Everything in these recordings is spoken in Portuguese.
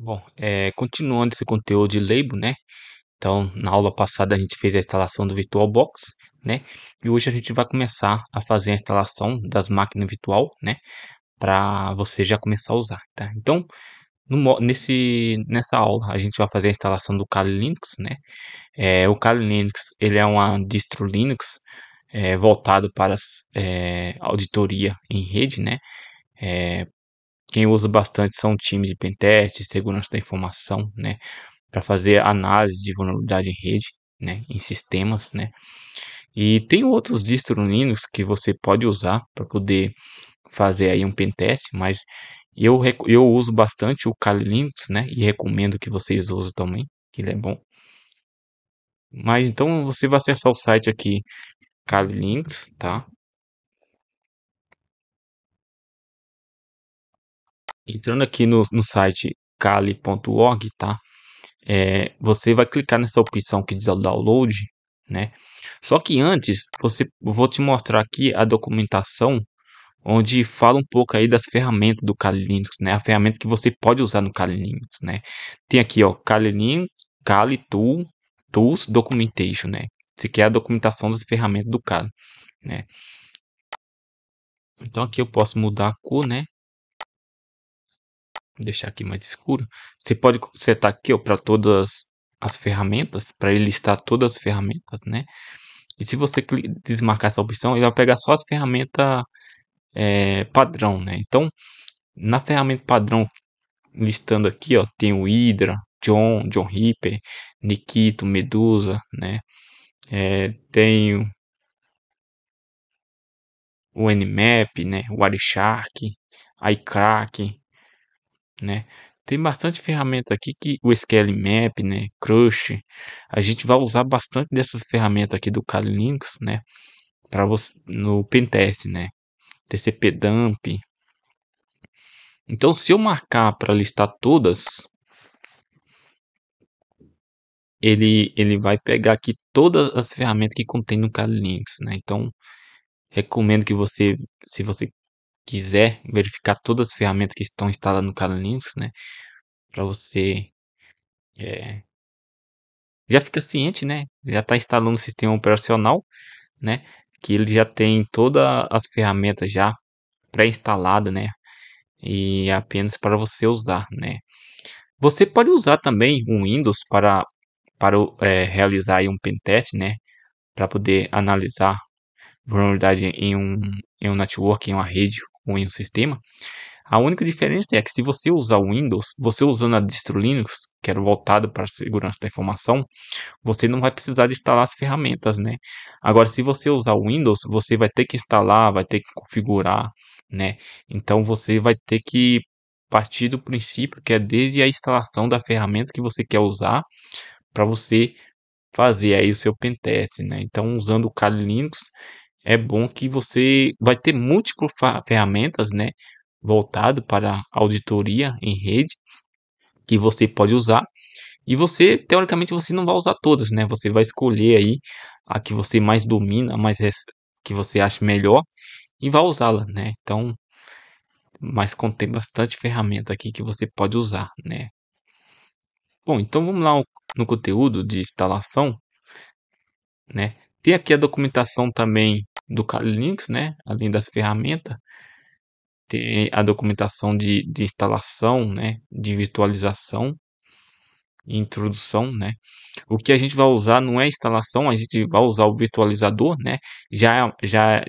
Bom, é, continuando esse conteúdo de label, né? Então, na aula passada a gente fez a instalação do VirtualBox, né? E hoje a gente vai começar a fazer a instalação das máquinas virtual, né? Para você já começar a usar, tá? Então, no, nesse, nessa aula a gente vai fazer a instalação do Kali Linux, né? É, o Kali Linux, ele é uma distro Linux é, voltado para é, auditoria em rede, né? É, quem usa bastante são times de pentestes, segurança da informação, né, para fazer análise de vulnerabilidade em rede, né, em sistemas, né. E tem outros distros Linux que você pode usar para poder fazer aí um pentest, mas eu, eu uso bastante o Kali Linux, né, e recomendo que vocês usem também, que ele é bom. Mas então você vai acessar o site aqui Kali Linux, tá? entrando aqui no, no site kali.org, tá? É, você vai clicar nessa opção que diz download, né? Só que antes, você, vou te mostrar aqui a documentação onde fala um pouco aí das ferramentas do Kali Linux, né? A ferramenta que você pode usar no Kali Linux, né? Tem aqui, ó, Kali Linux, Kali Tool, Tools Documentation, né? Isso aqui é a documentação das ferramentas do Kali, né? Então aqui eu posso mudar a cor, né? deixar aqui mais escuro. Você pode setar aqui para todas as ferramentas, para ele listar todas as ferramentas, né? E se você desmarcar essa opção, ele vai pegar só as ferramentas é, padrão, né? Então, na ferramenta padrão, listando aqui, ó, tem o Hydra, John, John Ripper, Nikito, Medusa, né? É, tem o Nmap, né? O Wireshark, iCrack, né. Tem bastante ferramenta aqui que o SQL Map, né, Crush, a gente vai usar bastante dessas ferramentas aqui do Kali Linux, né, para você no pentest, né, TCP dump. Então, se eu marcar para listar todas, ele ele vai pegar aqui todas as ferramentas que contém no Kali Linux, né. Então, recomendo que você, se você quiser verificar todas as ferramentas que estão instaladas no canal Linux, né? Para você é, já fica ciente, né? Já está instalando o sistema operacional, né? Que ele já tem todas as ferramentas já pré-instaladas, né? E apenas para você usar, né? Você pode usar também o Windows para, para é, realizar um pentest, né? Para poder analisar vulnerabilidade em um, em um network, em uma rede em sistema. A única diferença é que se você usar o Windows, você usando a distro Linux, que era voltada para a segurança da informação, você não vai precisar de instalar as ferramentas, né? Agora, se você usar o Windows, você vai ter que instalar, vai ter que configurar, né? Então, você vai ter que partir do princípio que é desde a instalação da ferramenta que você quer usar para você fazer aí o seu pentest, né? Então, usando o Kali Linux, é bom que você vai ter múltiplas ferramentas, né, voltado para auditoria em rede que você pode usar. E você, teoricamente, você não vai usar todas, né? Você vai escolher aí a que você mais domina, a mais que você acha melhor e vai usá-la, né? Então, mas contém bastante ferramenta aqui que você pode usar, né? Bom, então vamos lá no conteúdo de instalação, né? Tem aqui a documentação também do Kali Linux, né? Além das ferramentas, tem a documentação de, de instalação, né? De virtualização introdução, né? O que a gente vai usar não é instalação, a gente vai usar o virtualizador, né? Já, já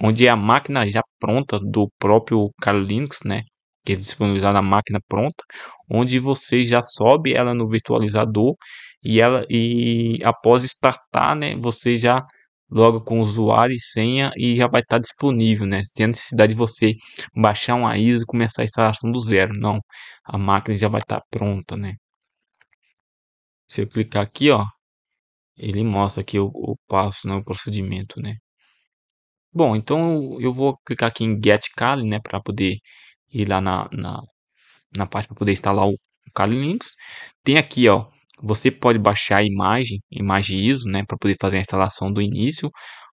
onde é a máquina já pronta do próprio Kali Linux, né? Que é disponibiliza na máquina pronta, onde você já sobe ela no virtualizador e ela e após startar, né? Você já logo com usuário e senha e já vai estar tá disponível, né? Sem a necessidade de você baixar uma ISO e começar a instalação do zero, não. A máquina já vai estar tá pronta, né? Se eu clicar aqui, ó, ele mostra aqui o, o passo, né, o procedimento, né? Bom, então eu vou clicar aqui em Get Kali, né, para poder ir lá na, na, na parte para poder instalar o Kali Linux. Tem aqui, ó, você pode baixar a imagem, imagem ISO, né, para poder fazer a instalação do início.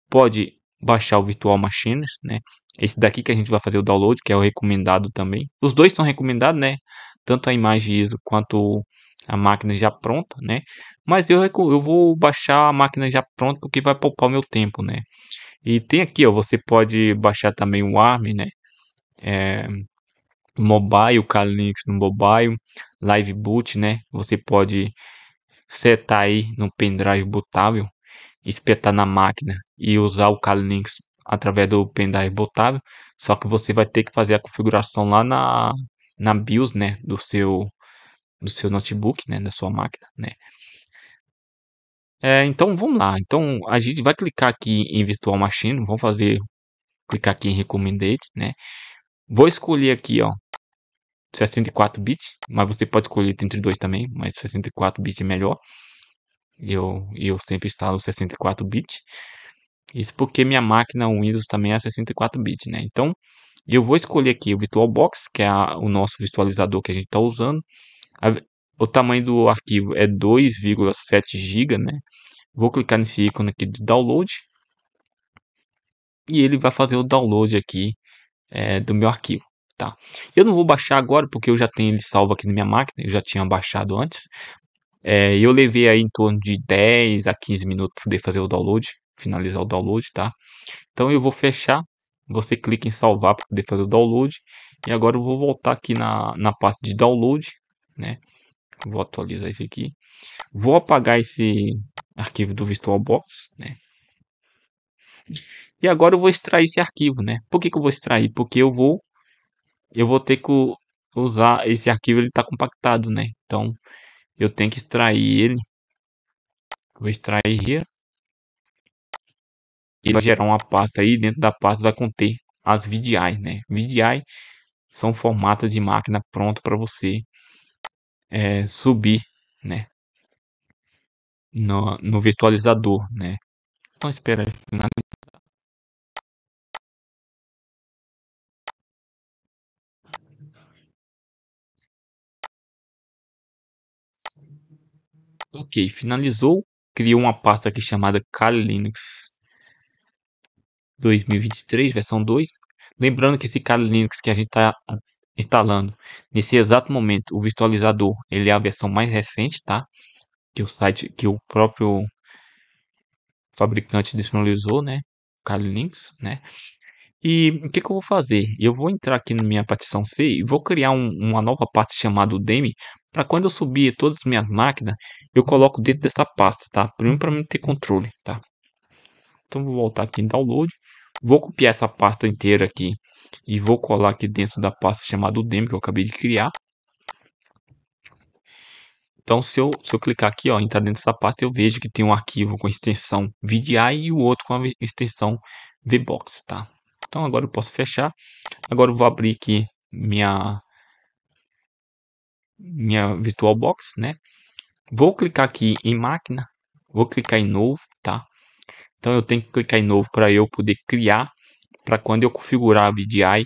Pode baixar o Virtual Machines, né? Esse daqui que a gente vai fazer o download, que é o recomendado também. Os dois são recomendados, né? Tanto a imagem ISO quanto a máquina já pronta, né? Mas eu, eu vou baixar a máquina já pronta porque vai poupar o meu tempo, né? E tem aqui, ó, você pode baixar também o ARM, né? É, mobile, o Linux no mobile. Live Boot, né? Você pode setar aí no pendrive bootável, espetar na máquina e usar o Kali Linux através do pendrive bootável. Só que você vai ter que fazer a configuração lá na, na BIOS, né? Do seu, do seu notebook, né? Da sua máquina, né? É, então vamos lá. Então a gente vai clicar aqui em Virtual Machine. Vamos fazer clicar aqui em Recommended, né? Vou escolher aqui, ó, 64 bits, mas você pode escolher entre dois também, mas 64 bits é melhor. Eu, eu sempre instalo 64 bits. Isso porque minha máquina Windows também é 64 bits, né? Então, eu vou escolher aqui o VirtualBox, que é a, o nosso virtualizador que a gente está usando. A, o tamanho do arquivo é 2,7 GB, né? Vou clicar nesse ícone aqui de download. E ele vai fazer o download aqui é, do meu arquivo. Tá. Eu não vou baixar agora porque eu já tenho ele salvo aqui na minha máquina, eu já tinha baixado antes. É, eu levei aí em torno de 10 a 15 minutos para poder fazer o download, finalizar o download, tá? Então eu vou fechar, você clica em salvar para poder fazer o download. E agora eu vou voltar aqui na, na parte de download, né? Vou atualizar isso aqui. Vou apagar esse arquivo do VirtualBox, né? E agora eu vou extrair esse arquivo, né? Por que, que eu vou extrair? Porque eu vou eu vou ter que usar esse arquivo, ele está compactado, né? Então, eu tenho que extrair ele. Vou extrair here. Ele vai gerar uma pasta aí, dentro da pasta vai conter as VDI, né? VDI são formatos de máquina pronto para você é, subir, né? No, no virtualizador, né? Então, espera finalizar. Ok, finalizou. Criou uma pasta aqui chamada Kali Linux 2023, versão 2. Lembrando que esse Kali Linux que a gente está instalando nesse exato momento, o virtualizador, ele é a versão mais recente, tá? Que o site, que o próprio fabricante disponibilizou, né? Kali Linux, né? E o que, que, eu vou fazer? Eu vou entrar aqui na minha partição C e vou criar um, uma nova parte chamada Demi para quando eu subir todas as minhas máquinas, eu coloco dentro dessa pasta, tá? Primeiro para mim ter controle, tá? Então vou voltar aqui em download, vou copiar essa pasta inteira aqui e vou colar aqui dentro da pasta chamada demo que eu acabei de criar. Então, se eu, se eu clicar aqui, ó, entrar dentro dessa pasta, eu vejo que tem um arquivo com a extensão VDI e o outro com a extensão VBox, tá? Então, agora eu posso fechar. Agora eu vou abrir aqui minha, minha VirtualBox, né? Vou clicar aqui em máquina, vou clicar em novo, tá? Então eu tenho que clicar em novo para eu poder criar, para quando eu configurar a VDI,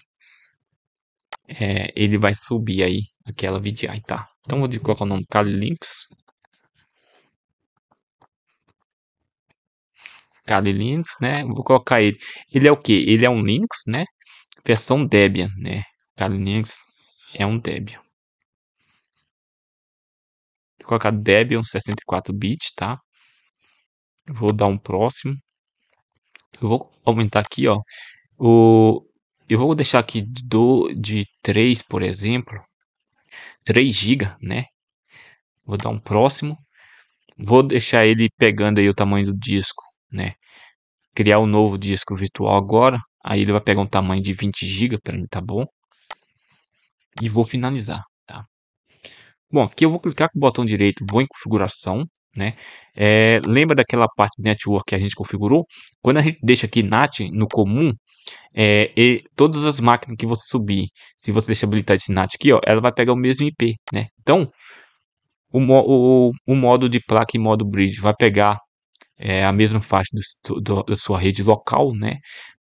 é, ele vai subir aí aquela VDI, tá? Então vou colocar o nome Kali Linux. Kali Linux, né? Vou colocar ele. Ele é o que? Ele é um Linux, né? Versão Debian, né? Kali Linux é um Debian colocar Debian 64 bits, tá? vou dar um próximo. Eu vou aumentar aqui, ó. O, eu vou deixar aqui do, de 3, por exemplo. 3 GB, né? Vou dar um próximo. Vou deixar ele pegando aí o tamanho do disco, né? Criar um novo disco virtual agora. Aí ele vai pegar um tamanho de 20 GB, para mim tá bom. E vou finalizar. Bom, aqui eu vou clicar com o botão direito, vou em configuração, né? É, lembra daquela parte do network que a gente configurou? Quando a gente deixa aqui NAT no comum, é, e todas as máquinas que você subir, se você deixar habilitar esse NAT aqui, ó, ela vai pegar o mesmo IP, né? Então, o, o, o modo de placa e modo bridge vai pegar é, a mesma faixa do, do, da sua rede local, né?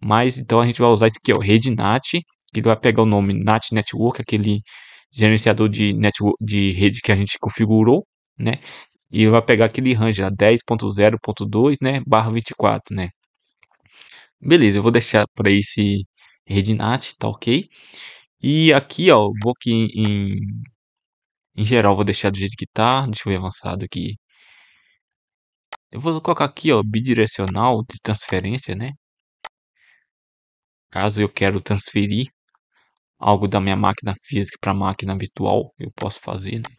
Mas então a gente vai usar isso aqui, ó, rede NAT, que vai pegar o nome NAT Network, aquele gerenciador de, network, de rede que a gente configurou, né? E vai pegar aquele range lá, 10.0.2, né? Barra 24, né? Beleza, eu vou deixar para esse nat, tá ok? E aqui, ó, vou aqui em, em geral, vou deixar do jeito que tá. Deixa eu ver avançado aqui. Eu vou colocar aqui, ó, bidirecional de transferência, né? Caso eu quero transferir algo da minha máquina física para a máquina virtual, eu posso fazer, né?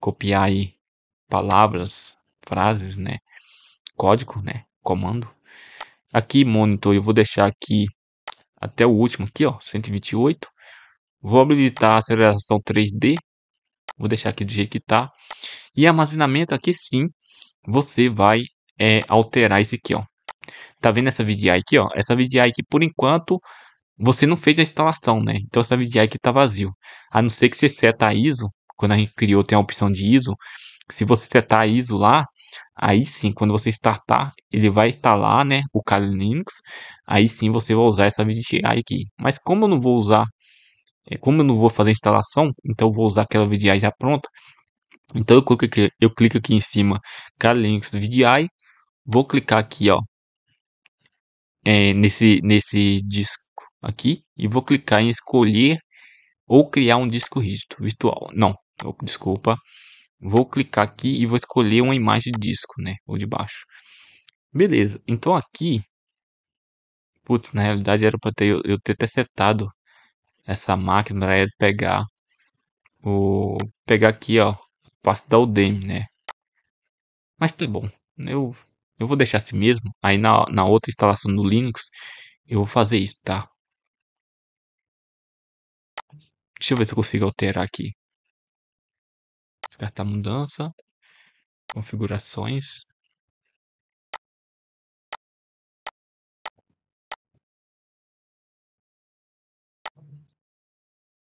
copiar aí palavras, frases, né? Código, né? Comando. Aqui monitor, eu vou deixar aqui até o último aqui, ó, 128. Vou habilitar a aceleração 3D. Vou deixar aqui do jeito que tá. E armazenamento aqui sim, você vai é, alterar esse aqui, ó. Tá vendo essa VDI aqui, ó? Essa VDI aqui, por enquanto, você não fez a instalação, né? Então essa VDI aqui está vazio. A não ser que você seta a ISO, quando a gente criou tem a opção de ISO, se você setar a ISO lá, aí sim, quando você startar, ele vai instalar, né, o Kali Linux, aí sim você vai usar essa VDI aqui. Mas como eu não vou usar, é, como eu não vou fazer a instalação, então eu vou usar aquela VDI já pronta, então eu clico aqui, eu clico aqui em cima, Kali Linux VDI, vou clicar aqui, ó, é, nesse, nesse disco aqui e vou clicar em escolher ou criar um disco rígido virtual. Não, desculpa. Vou clicar aqui e vou escolher uma imagem de disco, né? Ou de baixo. Beleza, então aqui... Putz, na realidade era para ter, eu ter até setado essa máquina para pegar o... Pegar aqui, ó, parte da Udemy, né? Mas tá bom, eu, eu vou deixar assim mesmo. Aí na, na outra instalação do Linux eu vou fazer isso, tá? Deixa eu ver se eu consigo alterar aqui. Descartar mudança. Configurações.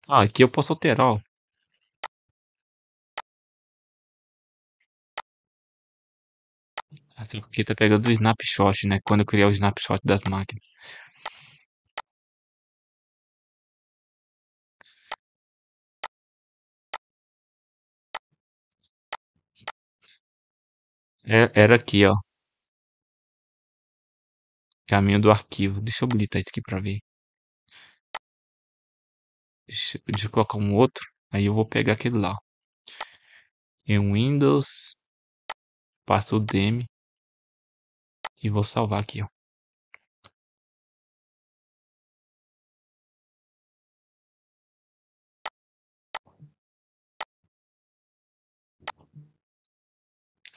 Ah, aqui eu posso alterar, ó. Ah, aqui tá pegando o snapshot, né? Quando eu criar o snapshot das máquinas. É, era aqui, ó. Caminho do arquivo. Deixa eu habilitar isso aqui pra ver. Deixa, deixa eu colocar um outro. Aí eu vou pegar aquele lá. Em Windows. Passo o DM. E vou salvar aqui, ó.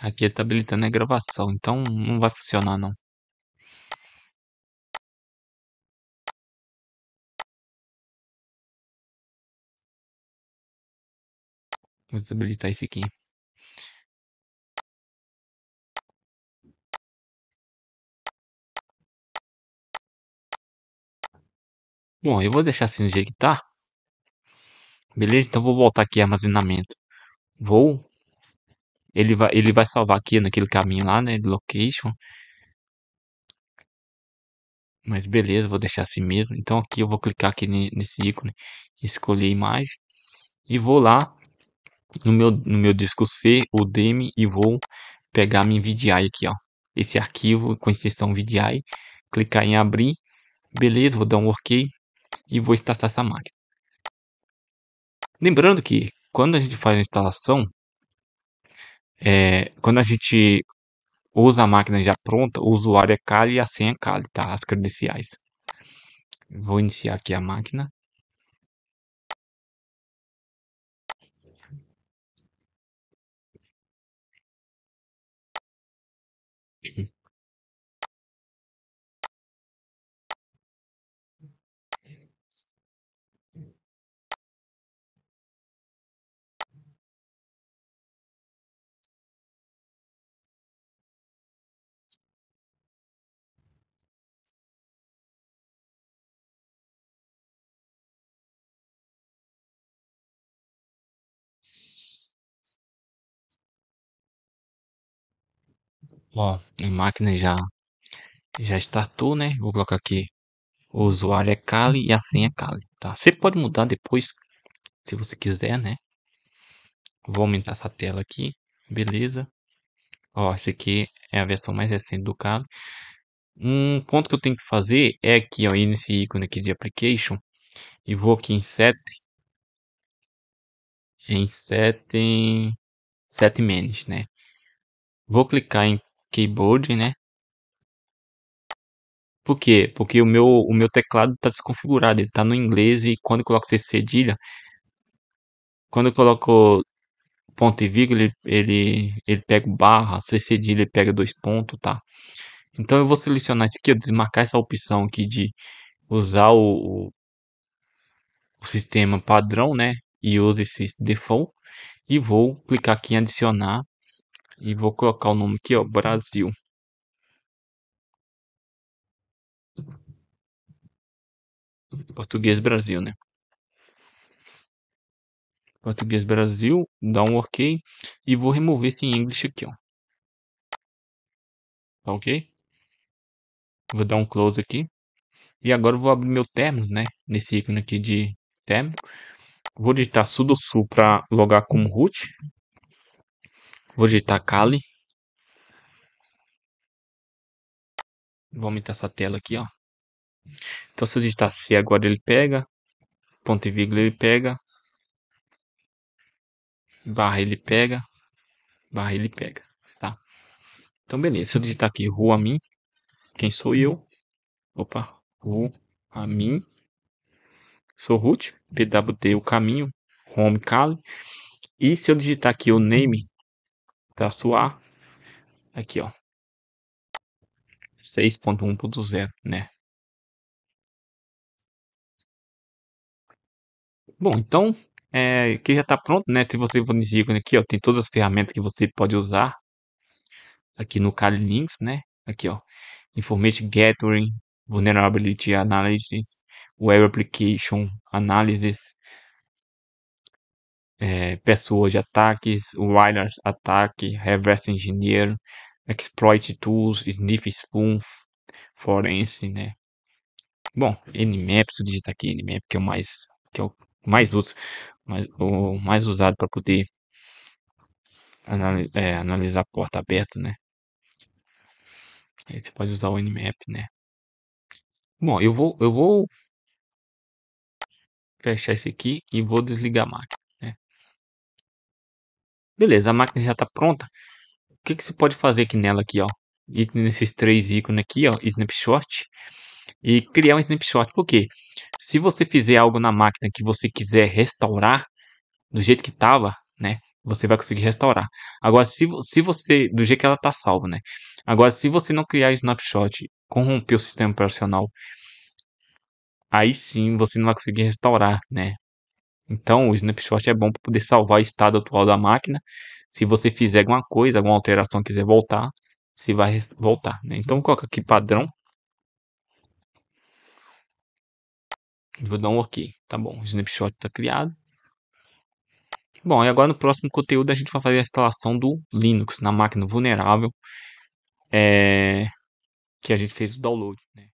Aqui está tá habilitando a gravação, então não vai funcionar não. Vou desabilitar esse aqui. Bom, eu vou deixar assim do jeito que tá. Beleza? Então vou voltar aqui armazenamento. Vou ele vai, ele vai salvar aqui naquele caminho lá, né? De location. Mas beleza, vou deixar assim mesmo. Então aqui eu vou clicar aqui nesse ícone, escolher imagem e vou lá no meu, no meu disco C ou DEMI e vou pegar minha VDI aqui, ó. Esse arquivo com extensão VDI, clicar em abrir, beleza, vou dar um OK e vou startar essa máquina. Lembrando que quando a gente faz a instalação, é, quando a gente usa a máquina já pronta, o usuário é Kali e a senha é Kali, tá? As credenciais. Vou iniciar aqui a máquina. Ó, a máquina já, já startou, né? Vou colocar aqui. O usuário é Kali e a senha é Kali, tá? Você pode mudar depois, se você quiser, né? Vou aumentar essa tela aqui. Beleza. Ó, esse aqui é a versão mais recente do Kali. Um ponto que eu tenho que fazer é aqui, ó, nesse ícone aqui de application. E vou aqui em set. Em set, set menos né? Vou clicar em keyboard, né. Por quê? Porque o meu o meu teclado tá desconfigurado, ele tá no inglês e quando eu coloco C cedilha, quando eu coloco ponto e vírgula, ele, ele, ele pega barra, C cedilha, ele pega dois pontos, tá? Então eu vou selecionar esse aqui, eu desmarcar essa opção aqui de usar o, o, o sistema padrão, né? E use esse default. E vou clicar aqui em adicionar e vou colocar o nome aqui, ó, Brasil. Português Brasil, né? Português Brasil, dá um OK e vou remover esse English aqui, ó. Tá OK? Vou dar um close aqui. E agora vou abrir meu termo, né? Nesse ícone aqui de termo. Vou digitar sudo sul para logar como root. Vou digitar Kali. Vou aumentar essa tela aqui, ó. Então, se eu digitar C agora, ele pega. Ponto e vírgula, ele pega. Barra, ele pega. Barra, ele pega, tá? Então, beleza. Se eu digitar aqui, rua mim. Quem sou eu? Opa, rua mim. Sou root. PWD, o caminho. Home, Kali. E se eu digitar aqui o name, para suar. Aqui, ó. 6.1.0, né? Bom, então, é, aqui já está pronto, né? Se você for nesse ícone aqui, ó, tem todas as ferramentas que você pode usar aqui no Kali Links, né? Aqui, ó, Information Gathering, Vulnerability Analysis, Web Application Analysis, é, pessoas de ataques, wireless ataque, Reverse Engineer, Exploit Tools, sniff, Spoon, Forense, né? Bom, Nmap, se digitar aqui Nmap, que é o mais que é o mais uso, mais, o mais usado para poder analis, é, analisar a porta aberta, né? Aí você pode usar o Nmap, né? Bom, eu vou eu vou fechar esse aqui e vou desligar a máquina. Beleza, a máquina já está pronta. O que, que você pode fazer aqui nela aqui, ó? Ir nesses três ícones aqui, ó, snapshot e criar um snapshot. Porque se você fizer algo na máquina que você quiser restaurar do jeito que estava, né? Você vai conseguir restaurar. Agora, se, se você. Do jeito que ela está salva, né? Agora, se você não criar snapshot, corromper o sistema operacional, aí sim você não vai conseguir restaurar, né? Então, o snapshot é bom para poder salvar o estado atual da máquina. Se você fizer alguma coisa, alguma alteração, quiser voltar, se vai voltar. Né? Então, coloca aqui padrão. Vou dar um OK. Tá bom, o snapshot está criado. Bom, e agora no próximo conteúdo a gente vai fazer a instalação do Linux na máquina vulnerável é, que a gente fez o download. Né?